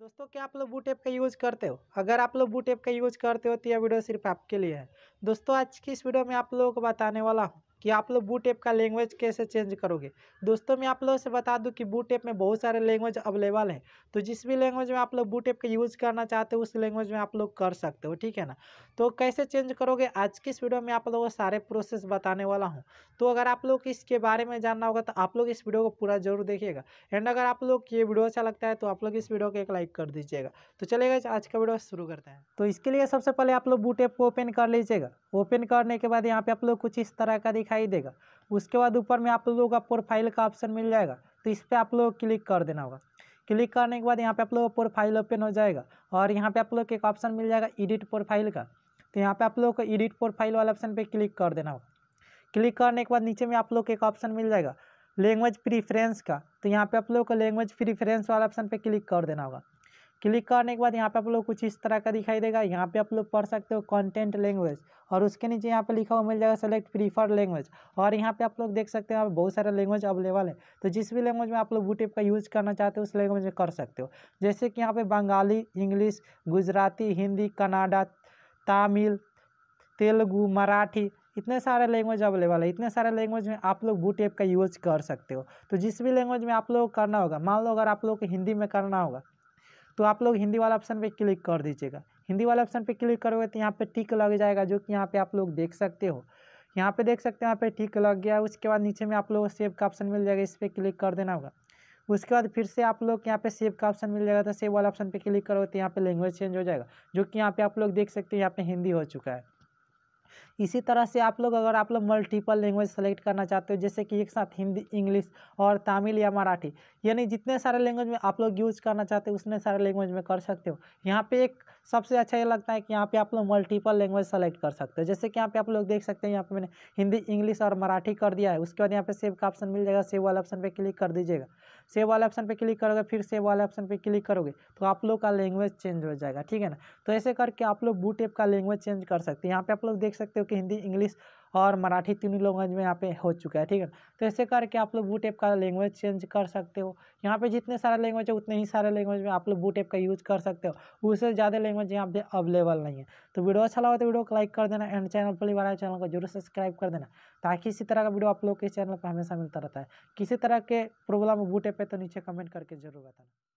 दोस्तों क्या आप लोग बूट ऐप का यूज़ करते हो अगर आप लोग बूट ऐप का यूज़ करते हो तो यह वीडियो सिर्फ आपके लिए है दोस्तों आज की इस वीडियो में आप लोगों को बताने वाला हूँ कि आप लोग बूट ऐप का लैंग्वेज कैसे चेंज करोगे दोस्तों मैं आप लोगों से बता दूं कि बूट ऐप में बहुत सारे लैंग्वेज अवेलेबल है तो जिस भी लैंग्वेज में आप लोग बूट ऐप का यूज़ करना चाहते हो उस लैंग्वेज में आप लोग कर सकते हो ठीक है ना तो कैसे चेंज करोगे आज की इस वीडियो में आप लोगों को सारे प्रोसेस बताने वाला हूँ तो अगर आप लोग इसके बारे में जानना होगा तो आप लोग इस वीडियो को पूरा जरूर देखिएगा एंड अगर आप लोग ये वीडियो अच्छा लगता है तो आप लोग इस वीडियो को एक लाइक कर दीजिएगा तो चलेगा आज का वीडियो शुरू करते हैं तो इसके लिए सबसे पहले आप लोग बूट ऐप को ओपन कर लीजिएगा ओपन करने के बाद यहाँ पे आप लोग कुछ इस तरह का दिख दिखाई देगा उसके बाद ऊपर में आप लोगों का प्रोफाइल का ऑप्शन मिल जाएगा तो इस पर आप लोग क्लिक कर देना होगा क्लिक करने के बाद यहाँ पे आप लोगों का प्रोफाइल ओपन हो जाएगा और यहाँ पे आप लोग को एक ऑप्शन मिल जाएगा एडिट प्रोफाइल का तो यहाँ पे आप लोग को एडिट प्रोफाइल वाला ऑप्शन पे क्लिक कर देना होगा क्लिक करने के बाद नीचे में आप लोग को एक ऑप्शन मिल जाएगा लैंग्वेज प्रीफ्रेंस का तो यहाँ पे आप लोग को लैंग्वेज प्रीफरेंस वाला ऑप्शन पे क्लिक कर देना होगा क्लिक करने के बाद यहाँ पे आप लोग कुछ इस तरह का दिखाई देगा यहाँ पे आप लोग पढ़ सकते हो कंटेंट लैंग्वेज और उसके नीचे यहाँ पे लिखा हुआ मिल जाएगा सेलेक्ट प्रीफर्ड लैंग्वेज और यहाँ पे आप लोग देख सकते हो यहाँ बहुत सारे लैंग्वेज अवेलेबल है तो जिस भी लैंग्वेज में आप लोग बूटेप का यूज़ करना चाहते हो उस लैंग्वेज में कर सकते हो जैसे कि यहाँ पर बंगाली इंग्लिश गुजराती हिंदी कनाडा तमिल तेलुगू मराठी इतने सारे लैंग्वेज अवेलेबल है इतने सारे लैंग्वेज में आप लोग बूट ऐप का यूज़ कर सकते हो तो जिस भी लैंग्वेज में आप लोग करना होगा मान लो अगर आप लोग को हिंदी में करना होगा तो आप लोग हिंदी वाला ऑप्शन पे क्लिक कर दीजिएगा हिंदी वाला ऑप्शन पे क्लिक करोगे तो यहाँ पे टिक लग जाएगा जो कि यहाँ पे आप लोग देख सकते हो यहाँ पे देख सकते हो यहाँ पे टिक लग गया उसके बाद नीचे में आप लोगों को सेव का ऑप्शन मिल जाएगा इस पर क्लिक कर देना होगा उसके बाद फिर से आप लोग यहाँ पे सेव का ऑप्शन मिल जाएगा तो सेव वाला ऑप्शन पर क्लिक करोगे तो यहाँ पर लैंग्वेज चेंज हो जाएगा जो कि यहाँ पे आप लोग देख सकते हो यहाँ पर हिंदी हो चुका है इसी तरह से आप लोग अगर आप लोग मल्टीपल लैंग्वेज सेलेक्ट करना चाहते हो जैसे कि एक साथ हिंदी इंग्लिश और तमिल या मराठी यानी जितने सारे लैंग्वेज में आप लोग यूज़ करना चाहते हो उतने सारे लैंग्वेज में कर सकते हो यहाँ पे एक सबसे अच्छा ये लगता है कि यहाँ पे आप लोग मल्टीपल लैंग्वेज सेलेक्ट कर सकते हो जैसे कि यहाँ पे आप लोग देख सकते हैं यहाँ पे मैंने हिंदी इंग्लिश और मराठी कर दिया है उसके बाद यहाँ पे सेव का ऑप्शन मिल जाएगा सेव वाला ऑप्शन पे क्लिक कर दीजिएगा सेव वाले ऑप्शन पे क्लिक करोगे फिर सेव वाले ऑप्शन पे क्लिक करोगे तो आप लोग का लैंग्वेज चेंज हो जाएगा ठीक है ना तो ऐसे करके आप लोग बूट ऐप का लैंग्वेज चेंज कर सकते हैं यहाँ पे आप लोग देख सकते हो कि हिंदी इंग्लिश और मराठी तीनों लैंग्वेज में यहाँ पे हो चुका है ठीक है तो ऐसे करके आप लोग बूट ऐप का लैंग्वेज चेंज कर सकते हो यहाँ पे जितने सारे लैंग्वेज है उतने ही सारे लैंग्वेज में आप लोग बूट ऐप का यूज़ कर सकते हो उससे ज़्यादा लैंग्वेज यहाँ पे अवेलेबल नहीं है तो वीडियो अच्छा लगा तो वीडियो को लाइक कर देना एंड चैनल पर बार चैनल को जरूर सब्सक्राइब कर देना ताकि इसी तरह का वीडियो आप लोग के चैनल पर हमेशा मिलता रहता है किसी तरह के प्रॉब्लम बूट ऐप पर तो नीचे कमेंट करके जरूर बताना